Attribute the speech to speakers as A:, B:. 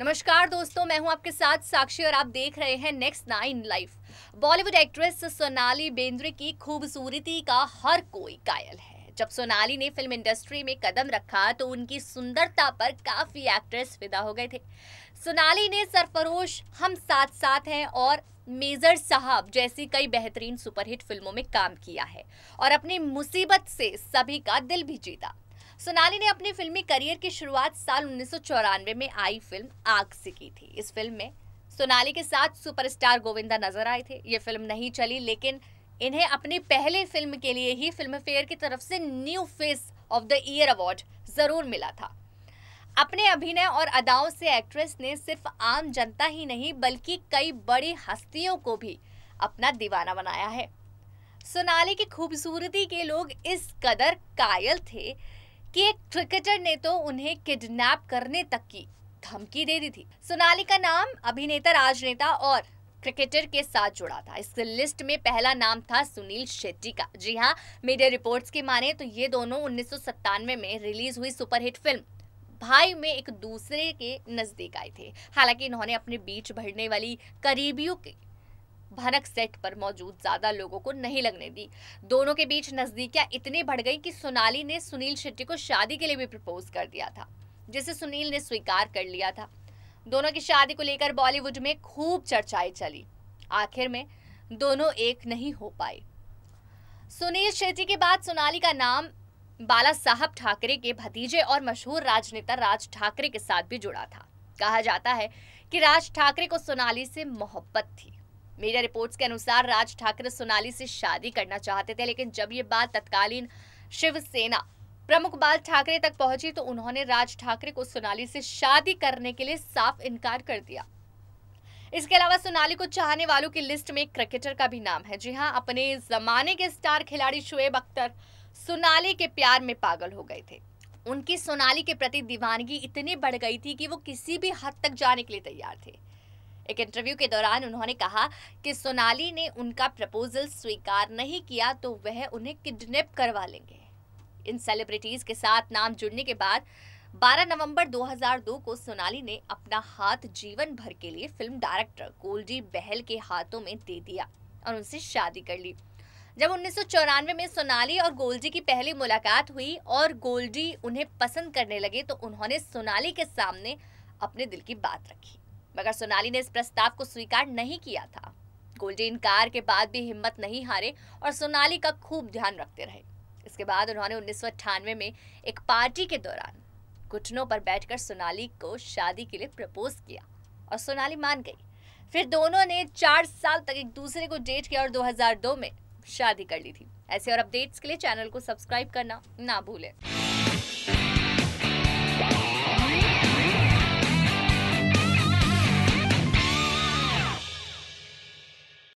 A: नमस्कार दोस्तों मैं हूं आपके साथ साक्षी और आप देख रहे हैं next nine life Bollywood actress Sonali Bendre की खूबसूरती का हर कोई कायल है जब सोनाली ने फिल्म इंडस्ट्री में कदम रखा तो उनकी सुंदरता पर काफी एक्ट्रेस फिदा हो गए थे सोनाली ने सरफरोश हम साथ साथ हैं और मेजर साहब जैसी कई बेहतरीन सुपरहिट फिल्मों में काम किया है और अपनी मुसीबत से सभी का दिल भी जीता सोनाली ने अपने फिल्मी करियर की शुरुआत साल उन्नीस में आई फिल्म आग से की थी इस फिल्म में सोनाली के साथ सुपरस्टार गोविंदा नजर आए थे ये फिल्म नहीं चली लेकिन इन्हें अपनी पहले फिल्म के लिए ही फिल्म फेयर की तरफ से new face of the year award जरूर मिला था अपने अभिनय और अदाओं से एक्ट्रेस ने सिर्फ आम जनता ही नहीं बल्कि कई बड़ी हस्तियों को भी अपना दीवाना बनाया है सोनाली की खूबसूरती के लोग इस कदर कायल थे कि एक क्रिकेटर ने तो उन्हें किडनैप करने तक की धमकी दे दी थी सोनाली का नाम अभिनेता राजनेता और क्रिकेटर के साथ जुड़ा था इस लिस्ट में पहला नाम था सुनील शेट्टी का जी हाँ मीडिया रिपोर्ट्स के माने तो ये दोनों उन्नीस में रिलीज हुई सुपरहिट फिल्म भाई में एक दूसरे के नजदीक आए थे हालांकि इन्होंने अपने बीच भरने वाली करीबियों के भनक सेट पर मौजूद ज्यादा लोगों को नहीं लगने दी दोनों के बीच नजदीकियां इतनी बढ़ गई कि सोनाली ने सुनील शेट्टी को शादी के लिए भी प्रपोज कर दिया था जिसे सुनील ने स्वीकार कर लिया था दोनों की शादी को लेकर बॉलीवुड में खूब चर्चाएं चली आखिर में दोनों एक नहीं हो पाए सुनील शेट्टी के बाद सोनाली का नाम बाला साहब ठाकरे के भतीजे और मशहूर राजनेता राज ठाकरे के साथ भी जुड़ा था कहा जाता है कि राज ठाकरे को सोनाली से मोहब्बत थी मीडिया रिपोर्ट्स के अनुसार राज ठाकरे सोनाली से शादी करना चाहते थे लेकिन जब ये बात तत्कालीन शिवसेना प्रमुख बाल ठाकरे तक पहुंची तो उन्होंने राज ठाकरे को सोनाली से शादी करने के लिए साफ इनकार कर दिया इसके अलावा सोनाली को चाहने वालों की लिस्ट में एक क्रिकेटर का भी नाम है जी हाँ अपने जमाने के स्टार खिलाड़ी शुएब अख्तर सोनाली के प्यार में पागल हो गए थे उनकी सोनाली के प्रति दीवानगी इतनी बढ़ गई थी कि वो किसी भी हद तक जाने के लिए तैयार थे एक इंटरव्यू के दौरान उन्होंने कहा कि सोनाली ने उनका प्रपोजल स्वीकार नहीं किया तो वह उन्हें किडनैप करवा लेंगे इन सेलिब्रिटीज के साथ नाम जुड़ने के बाद 12 नवंबर 2002 को सोनाली ने अपना हाथ जीवन भर के लिए फिल्म डायरेक्टर गोल्डी बहल के हाथों में दे दिया और उनसे शादी कर ली जब उन्नीस में सोनाली और गोल्डी की पहली मुलाकात हुई और गोल्डी उन्हें पसंद करने लगे तो उन्होंने सोनाली के सामने अपने दिल की बात रखी मगर सोनाली ने इस प्रस्ताव को स्वीकार नहीं किया था गोल्डी कार के बाद भी हिम्मत नहीं हारे और सोनाली का खूब ध्यान रखते रहे इसके बाद उन्होंने उन्नीस में एक पार्टी के दौरान घुटनों पर बैठकर सोनाली को शादी के लिए प्रपोज किया और सोनाली मान गई फिर दोनों ने चार साल तक एक दूसरे को डेट किया और 2002 में शादी कर ली थी ऐसे और अपडेट्स के लिए चैनल को सब्सक्राइब करना ना भूलें